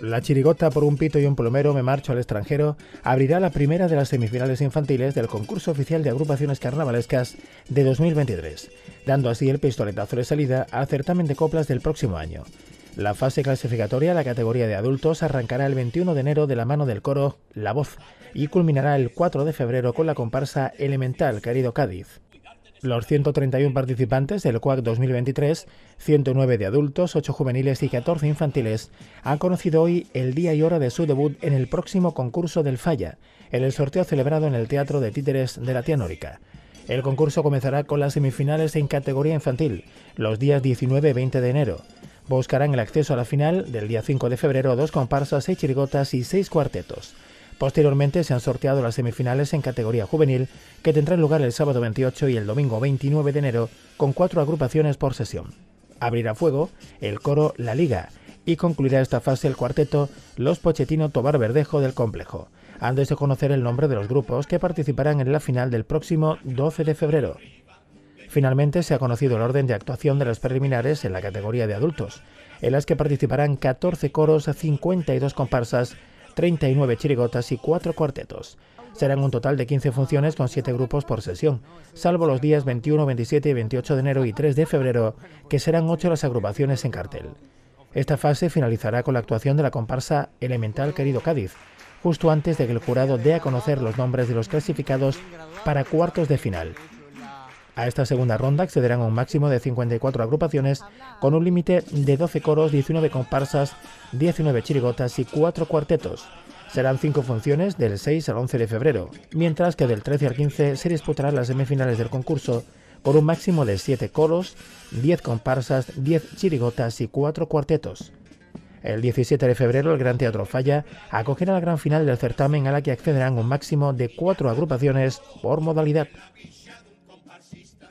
La chirigota por un pito y un plomero me marcho al extranjero abrirá la primera de las semifinales infantiles del concurso oficial de agrupaciones carnavalescas de 2023, dando así el pistoletazo de salida a certamen de coplas del próximo año. La fase clasificatoria, la categoría de adultos, arrancará el 21 de enero de la mano del coro La Voz y culminará el 4 de febrero con la comparsa Elemental Querido Cádiz los 131 participantes del CUAC 2023, 109 de adultos, 8 juveniles y 14 infantiles, han conocido hoy el día y hora de su debut en el próximo concurso del Falla, en el sorteo celebrado en el Teatro de Títeres de la Nórica. El concurso comenzará con las semifinales en categoría infantil, los días 19 y 20 de enero. Buscarán el acceso a la final del día 5 de febrero dos comparsas, seis chirigotas y seis cuartetos. Posteriormente se han sorteado las semifinales en categoría juvenil que tendrán lugar el sábado 28 y el domingo 29 de enero con cuatro agrupaciones por sesión. Abrirá fuego el coro La Liga y concluirá esta fase el cuarteto Los Pochetino Tobar Verdejo del complejo, antes de conocer el nombre de los grupos que participarán en la final del próximo 12 de febrero. Finalmente se ha conocido el orden de actuación de las preliminares en la categoría de adultos, en las que participarán 14 coros, 52 comparsas 39 chirigotas y 4 cuartetos. Serán un total de 15 funciones con 7 grupos por sesión, salvo los días 21, 27 y 28 de enero y 3 de febrero, que serán 8 las agrupaciones en cartel. Esta fase finalizará con la actuación de la comparsa Elemental Querido Cádiz, justo antes de que el jurado dé a conocer los nombres de los clasificados para cuartos de final. A esta segunda ronda accederán un máximo de 54 agrupaciones con un límite de 12 coros, 19 comparsas, 19 chirigotas y 4 cuartetos. Serán cinco funciones del 6 al 11 de febrero, mientras que del 13 al 15 se disputarán las semifinales del concurso con un máximo de 7 coros, 10 comparsas, 10 chirigotas y 4 cuartetos. El 17 de febrero el Gran Teatro Falla acogerá la gran final del certamen a la que accederán un máximo de 4 agrupaciones por modalidad.